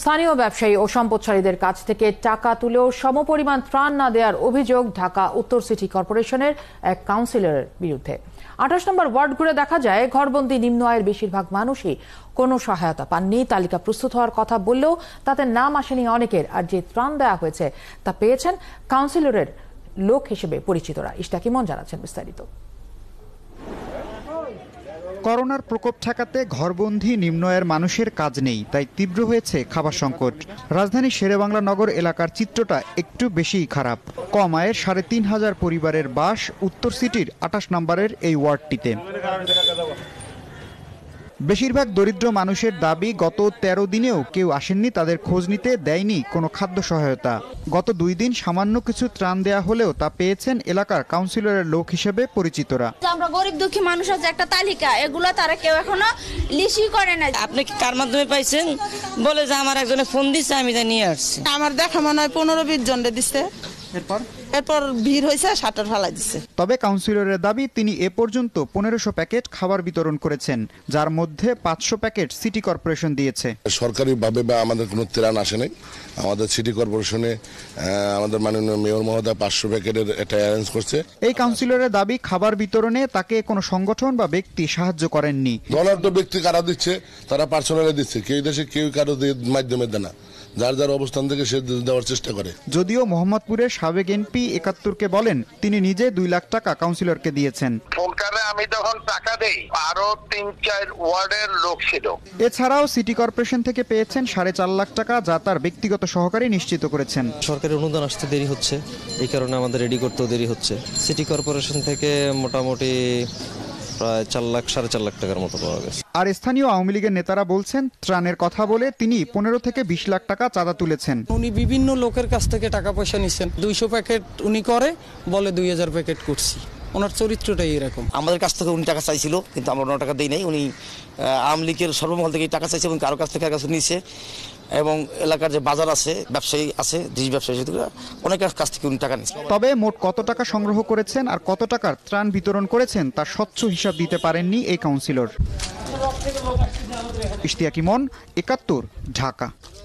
স্থানীয় ব্যবসায়ী ও সম্পদশালীদের কাছ থেকে টাকা তুলেও সমপরিমাণ ত্রাণ না দেওয়ার অভিযোগ ঢাকা উত্তর সিটি কর্পোরেশনের এক কাউন্সিলরের বিরুদ্ধে আঠাশ নম্বর ওয়ার্ড ঘুরে দেখা যায় ঘরবন্দি নিম্ন আয়ের বেশিরভাগ মানুষই কোনো সহায়তা পাননি তালিকা প্রস্তুত হওয়ার কথা বললেও তাতে নাম আসেনি অনেকের আর যে ত্রাণ দেওয়া হয়েছে তা পেয়েছেন কাউন্সিলরের লোক হিসেবে পরিচিতরা মন জানাচ্ছেন বিস্তারিত করোনার প্রকোপ ঠেকাতে ঘরবন্দি নিম্নয়ের মানুষের কাজ নেই তাই তীব্র হয়েছে খাবার সংকট রাজধানী শেরেবাংলা নগর এলাকার চিত্রটা একটু বেশি খারাপ কম আয়ের সাড়ে তিন হাজার পরিবারের বাস উত্তর সিটির আঠাশ নম্বরের এই ওয়ার্ডটিতে বেশিরভাগ দরিদ্র মানুষের দাবি গত ১৩ দিনেও কেউ আসেননি তাদের খোঁজ নিতে দেয়নি কোনো খাদ্য সহায়তা গত দুই দিন সামান্য কিছু ত্রাণ দেয়া হলেও তা পেয়েছেন এলাকার কাউন্সিলরের লোক হিসেবে পরিচিতরা আমরা গরিব দুঃখী মানুষ আছে একটা তালিকা এগুলো তারা কেউ এখনো লিসি করে না আপনি কি কার মাধ্যমে পাইছেন বলে যে আমার একজনে ফোন দিছে আমি তা নিয়ে আসছি আমার দেখা মনে হয় পনেরো বিশ জন দিচ্ছে এরপর এরপর ভিড় হয়েছে শাটার ফালাই দিছে তবে কাউন্সিলরের দাবি তিনি এ পর্যন্ত পনেরোশো প্যাকেট খাবার বিতরণ করেছেন যার মধ্যে পাঁচশো প্যাকেট সিটি কর্পোরেশন দিয়েছে সরকারিভাবে বা আমাদের কোনো ত্রাণ আসে নাই আমাদের সিটি কর্পোরেশনে আমাদের মাননীয় মেয়র মহোদয় পাঁচশো প্যাকেটের এটা অ্যারেঞ্জ করছে এই কাউন্সিলরের দাবি খাবার বিতরণে তাকে কোনো সংগঠন বা ব্যক্তি সাহায্য করেননি দলার তো ব্যক্তি কারা দিচ্ছে তারা পার্সোনালি দিচ্ছে কেউ দেশে কেউ কারো মাধ্যমে দেয় না যার যার অবস্থান থেকে সে দেওয়ার চেষ্টা করে যদিও মোহাম্মদপুরে সাবেক এনপি একাত্তরকে বলেন তিনি নিজে দুই লাখ টাকা কাউন্সিলরকে দিয়েছেন আমি তখন টাকা দেই আরো তিন চার ওয়ার্ডের লোক ছিল এছাড়াও সিটি কর্পোরেশন থেকে পেয়েছেন সাড়ে চার লাখ টাকা যা তার ব্যক্তিগত সহকারী নিশ্চিত করেছেন সরকারি অনুদান আসতে দেরি হচ্ছে এই কারণে আমাদের রেডি করতেও দেরি হচ্ছে সিটি কর্পোরেশন থেকে মোটামুটি প্রায় চার লাখ সাড়ে চার লাখ টাকার মতো পাওয়া গেছে আর স্থানীয় আওয়ামী লীগের নেতারা বলছেন ত্রাণের কথা বলে তিনি পনেরো থেকে বিশ লাখ টাকা চাঁদা তুলেছেন উনি বিভিন্ন লোকের কাছ থেকে টাকা পয়সা নিচ্ছেন দুইশো প্যাকেট উনি করে বলে দুই হাজার প্যাকেট করছি ওনার চরিত্রটাই এরকম আমাদের কাছ থেকে উনি টাকা চাইছিল কিন্তু আমরা ওনার টাকা দিই নাই উনি আওয়ামী লীগের সর্বমহল থেকে টাকা চাইছে এবং কারো কাছ থেকে কাছে নিয়েছে এবং এলাকার যে বাজার আছে ব্যবসায়ী আছে দেশ ব্যবসায়ী অনেকের কাছ থেকে উনি টাকা নিয়েছে তবে মোট কত টাকা সংগ্রহ করেছেন আর কত টাকার ত্রাণ বিতরণ করেছেন তার স্বচ্ছ হিসাব দিতে পারেননি এই কাউন্সিলর ইশতিয়াক ইমন একাত্তর ঢাকা